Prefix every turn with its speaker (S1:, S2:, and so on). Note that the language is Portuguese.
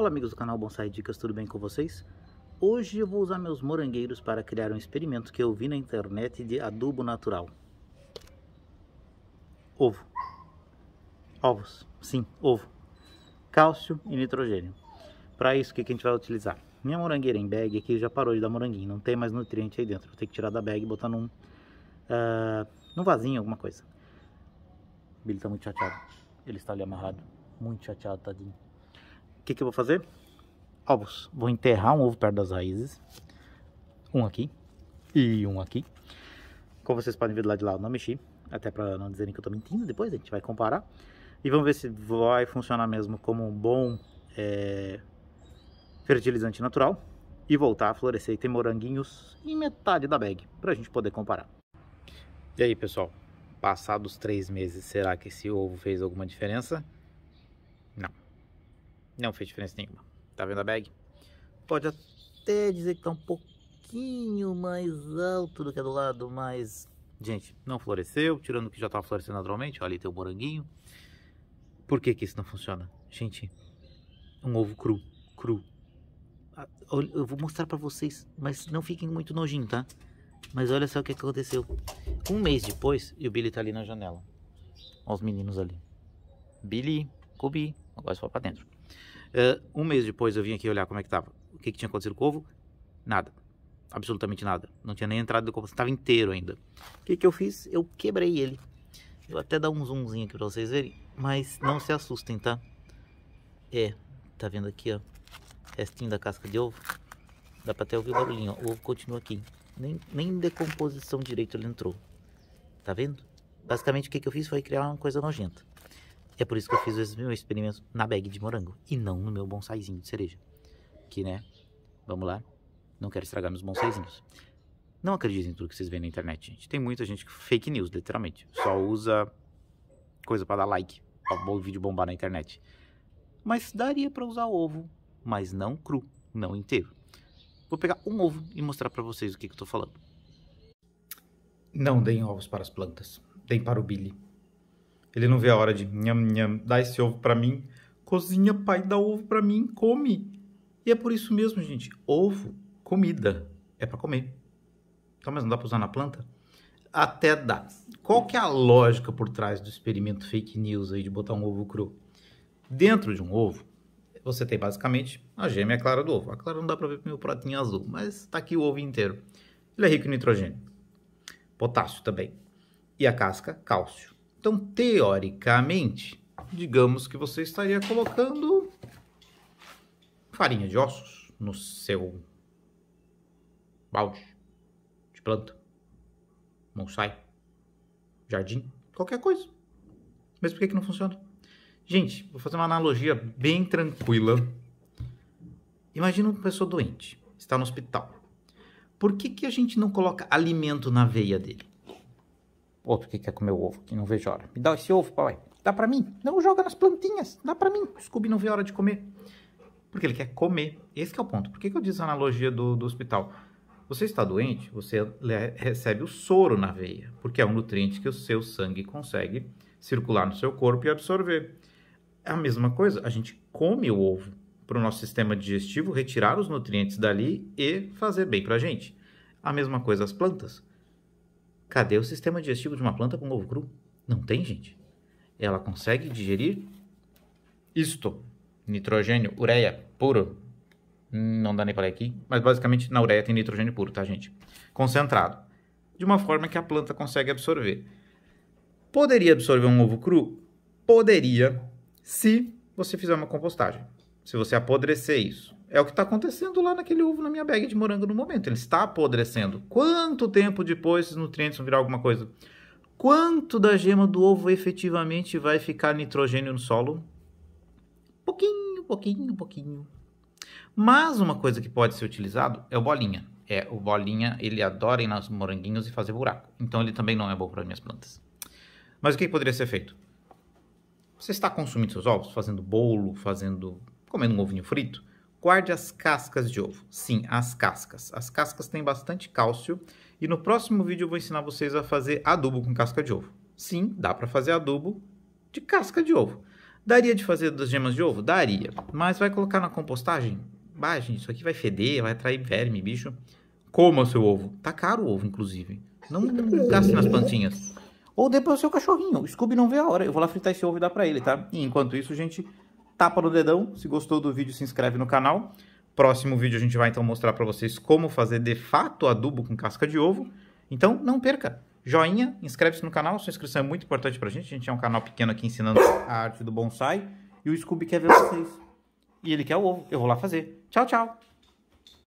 S1: Olá amigos do canal Bonsai Dicas, tudo bem com vocês? Hoje eu vou usar meus morangueiros para criar um experimento que eu vi na internet de adubo natural. Ovo. Ovos, sim, ovo. Cálcio e nitrogênio. Para isso, o que a gente vai utilizar? Minha morangueira em bag aqui já parou de dar moranguinho, não tem mais nutriente aí dentro. Vou ter que tirar da bag e botar num, uh, num vasinho, alguma coisa. Billy está muito chateado. Ele está ali amarrado. Muito chateado, tadinho que, que eu vou fazer? Ovos. Vou enterrar um ovo perto das raízes. Um aqui e um aqui. Como vocês podem ver do lado de lá, eu não mexi. Até para não dizerem que eu estou mentindo, depois a gente vai comparar. E vamos ver se vai funcionar mesmo como um bom é, fertilizante natural. E voltar a florescer e ter moranguinhos em metade da bag, para a gente poder comparar. E aí pessoal, passados três meses, será que esse ovo fez alguma diferença? Não fez diferença nenhuma. Tá vendo a bag? Pode até dizer que tá um pouquinho mais alto do que a do lado, mas... Gente, não floresceu, tirando que já tava florescendo naturalmente. Olha, ali tem o moranguinho. Por que que isso não funciona? Gente, um ovo cru, cru. Ah, eu vou mostrar pra vocês, mas não fiquem muito nojinho, tá? Mas olha só o que aconteceu. Um mês depois, e o Billy tá ali na janela. Olha os meninos ali. Billy, Kobe, agora só pra dentro. Uh, um mês depois eu vim aqui olhar como é que estava. O que, que tinha acontecido com o ovo? Nada. Absolutamente nada. Não tinha nem entrado do composto, estava inteiro ainda. O que, que eu fiz? Eu quebrei ele. Eu até dar um zoomzinho aqui para vocês verem, mas não se assustem, tá? É, tá vendo aqui, ó, restinho da casca de ovo. Dá para até ouvir o barulhinho, ó. o ovo continua aqui. Nem, nem decomposição direito ele entrou. Tá vendo? Basicamente o que, que eu fiz foi criar uma coisa nojenta. É por isso que eu fiz esse meu experimento na bag de morango e não no meu bonsaizinho de cereja. Que, né? Vamos lá. Não quero estragar meus bonsaizinhos. Não acreditem em tudo que vocês veem na internet, gente. Tem muita gente que fake news, literalmente. Só usa coisa para dar like, pra o vídeo bombar na internet. Mas daria para usar ovo, mas não cru, não inteiro. Vou pegar um ovo e mostrar para vocês o que, que eu tô falando. Não deem ovos para as plantas, deem para o Billy. Ele não vê a hora de nham nham, dá esse ovo para mim, cozinha, pai, dá ovo para mim, come. E é por isso mesmo, gente, ovo, comida, é para comer. Então, mas não dá para usar na planta? Até dá. Qual que é a lógica por trás do experimento fake news aí de botar um ovo cru? Dentro de um ovo, você tem basicamente a gêmea clara do ovo. A clara não dá para ver porque meu pratinho é azul, mas está aqui o ovo inteiro. Ele é rico em nitrogênio, potássio também, e a casca, cálcio. Então, teoricamente, digamos que você estaria colocando farinha de ossos no seu balde de planta, bonsai, jardim, qualquer coisa. Mas por que, que não funciona? Gente, vou fazer uma analogia bem tranquila. Imagina uma pessoa doente, está no hospital. Por que, que a gente não coloca alimento na veia dele? Outro que quer comer o ovo, que não vejo hora. Me dá esse ovo, pai. Dá para mim? Não joga nas plantinhas. Dá para mim. O Scooby não vê hora de comer. Porque ele quer comer. Esse é o ponto. Por que, que eu disse a analogia do, do hospital? Você está doente, você recebe o soro na veia, porque é um nutriente que o seu sangue consegue circular no seu corpo e absorver. É a mesma coisa, a gente come o ovo para o nosso sistema digestivo retirar os nutrientes dali e fazer bem para a gente. A mesma coisa as plantas. Cadê o sistema digestivo de uma planta com ovo cru? Não tem, gente. Ela consegue digerir isto, nitrogênio, ureia puro. Não dá nem para ler aqui, mas basicamente na ureia tem nitrogênio puro, tá, gente? Concentrado. De uma forma que a planta consegue absorver. Poderia absorver um ovo cru? Poderia, se você fizer uma compostagem. Se você apodrecer isso. É o que está acontecendo lá naquele ovo na minha bag de morango no momento. Ele está apodrecendo. Quanto tempo depois esses nutrientes vão virar alguma coisa? Quanto da gema do ovo efetivamente vai ficar nitrogênio no solo? Pouquinho, pouquinho, pouquinho. Mas uma coisa que pode ser utilizado é o bolinha. É, o bolinha, ele adora ir nos moranguinhos e fazer buraco. Então ele também não é bom para minhas plantas. Mas o que poderia ser feito? Você está consumindo seus ovos, fazendo bolo, fazendo, comendo um ovinho frito? Guarde as cascas de ovo. Sim, as cascas. As cascas têm bastante cálcio e no próximo vídeo eu vou ensinar vocês a fazer adubo com casca de ovo. Sim, dá para fazer adubo de casca de ovo. Daria de fazer das gemas de ovo? Daria. Mas vai colocar na compostagem? Bah, gente, isso aqui vai feder, vai atrair verme, bicho. Coma seu ovo. Tá caro o ovo, inclusive. Não gaste nas plantinhas. Ou dê para o seu cachorrinho. O Scooby não vê a hora. Eu vou lá fritar esse ovo e dar para ele, tá? E enquanto isso, gente, tapa no dedão. Se gostou do vídeo, se inscreve no canal. Próximo vídeo a gente vai então mostrar para vocês como fazer de fato adubo com casca de ovo. Então não perca! Joinha, inscreve-se no canal, sua inscrição é muito importante pra gente. A gente é um canal pequeno aqui ensinando a arte do bonsai. E o Scooby quer ver vocês. E ele quer o ovo. Eu vou lá fazer. Tchau, tchau!